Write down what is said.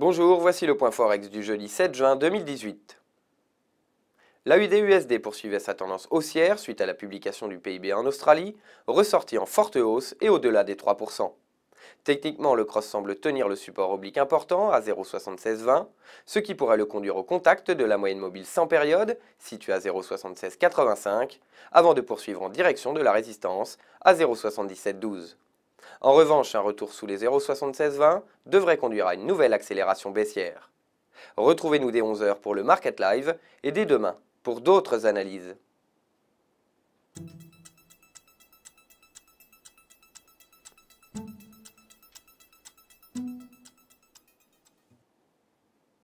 Bonjour, voici le point forex du jeudi 7 juin 2018. La USD poursuivait sa tendance haussière suite à la publication du PIB en Australie, ressortie en forte hausse et au-delà des 3%. Techniquement, le cross semble tenir le support oblique important à 0,7620, ce qui pourrait le conduire au contact de la moyenne mobile sans période, située à 0,7685, avant de poursuivre en direction de la résistance à 0,7712. En revanche, un retour sous les 0,7620 devrait conduire à une nouvelle accélération baissière. Retrouvez-nous dès 11h pour le Market Live et dès demain pour d'autres analyses.